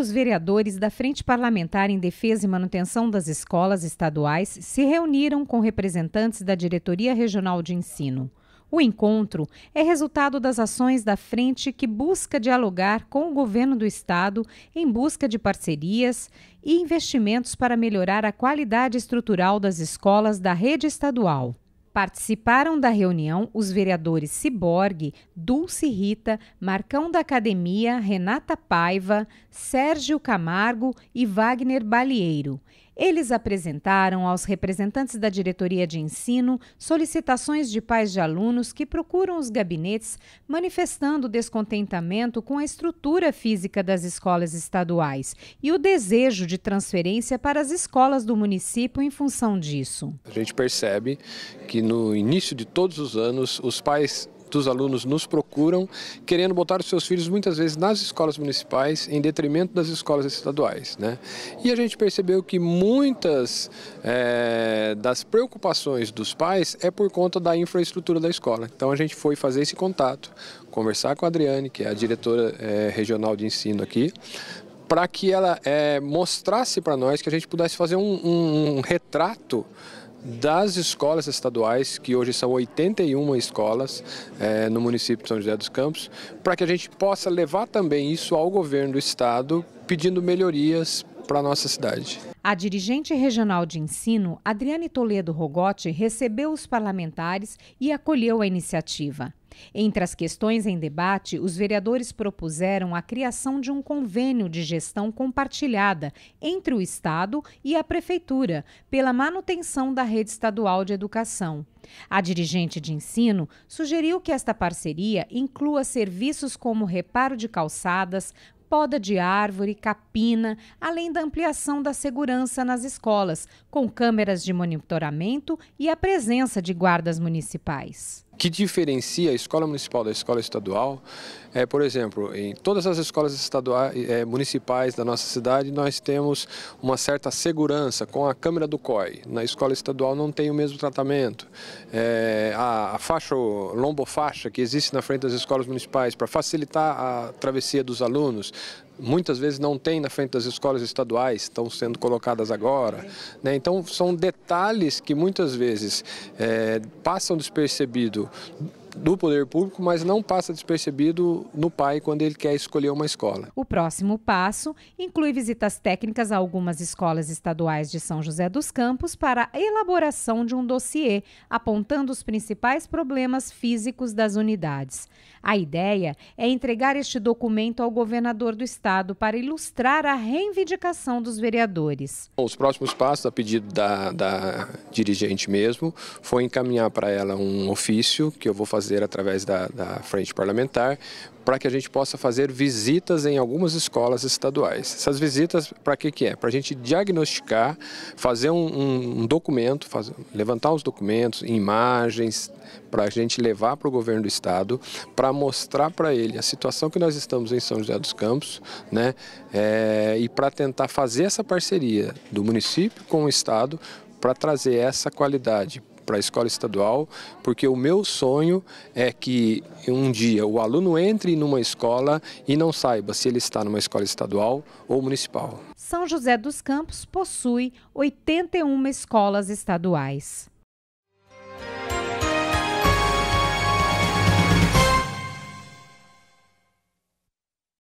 os vereadores da Frente Parlamentar em Defesa e Manutenção das Escolas Estaduais se reuniram com representantes da Diretoria Regional de Ensino. O encontro é resultado das ações da frente que busca dialogar com o governo do estado em busca de parcerias e investimentos para melhorar a qualidade estrutural das escolas da rede estadual. Participaram da reunião os vereadores Ciborgue, Dulce Rita, Marcão da Academia, Renata Paiva, Sérgio Camargo e Wagner Balieiro. Eles apresentaram aos representantes da diretoria de ensino solicitações de pais de alunos que procuram os gabinetes manifestando descontentamento com a estrutura física das escolas estaduais e o desejo de transferência para as escolas do município em função disso. A gente percebe que no início de todos os anos, os pais dos alunos nos procuram, querendo botar os seus filhos muitas vezes nas escolas municipais, em detrimento das escolas estaduais. Né? E a gente percebeu que muitas é, das preocupações dos pais é por conta da infraestrutura da escola. Então a gente foi fazer esse contato, conversar com a Adriane, que é a diretora é, regional de ensino aqui, para que ela é, mostrasse para nós que a gente pudesse fazer um, um, um retrato das escolas estaduais, que hoje são 81 escolas é, no município de São José dos Campos, para que a gente possa levar também isso ao governo do estado, pedindo melhorias, para a nossa cidade. A dirigente regional de ensino, Adriane Toledo Rogotti, recebeu os parlamentares e acolheu a iniciativa. Entre as questões em debate, os vereadores propuseram a criação de um convênio de gestão compartilhada entre o Estado e a Prefeitura pela manutenção da rede estadual de educação. A dirigente de ensino sugeriu que esta parceria inclua serviços como reparo de calçadas, poda de árvore, capina, além da ampliação da segurança nas escolas, com câmeras de monitoramento e a presença de guardas municipais que diferencia a escola municipal da escola estadual é, por exemplo, em todas as escolas estaduais, é, municipais da nossa cidade, nós temos uma certa segurança com a câmera do COI. Na escola estadual não tem o mesmo tratamento. É, a, a faixa, lombofaixa que existe na frente das escolas municipais para facilitar a travessia dos alunos, muitas vezes não tem na frente das escolas estaduais, estão sendo colocadas agora. Né? Então, são detalhes que muitas vezes é, passam despercebido do poder público, mas não passa despercebido no pai quando ele quer escolher uma escola. O próximo passo inclui visitas técnicas a algumas escolas estaduais de São José dos Campos para a elaboração de um dossiê apontando os principais problemas físicos das unidades. A ideia é entregar este documento ao governador do estado para ilustrar a reivindicação dos vereadores. Os próximos passos, a pedido da, da dirigente mesmo, foi encaminhar para ela um ofício que eu vou fazer fazer através da, da frente parlamentar, para que a gente possa fazer visitas em algumas escolas estaduais. Essas visitas, para que, que é? Para a gente diagnosticar, fazer um, um documento, fazer, levantar os documentos, imagens, para a gente levar para o governo do estado, para mostrar para ele a situação que nós estamos em São José dos Campos, né? É, e para tentar fazer essa parceria do município com o estado para trazer essa qualidade para a escola estadual, porque o meu sonho é que um dia o aluno entre numa escola e não saiba se ele está numa escola estadual ou municipal. São José dos Campos possui 81 escolas estaduais.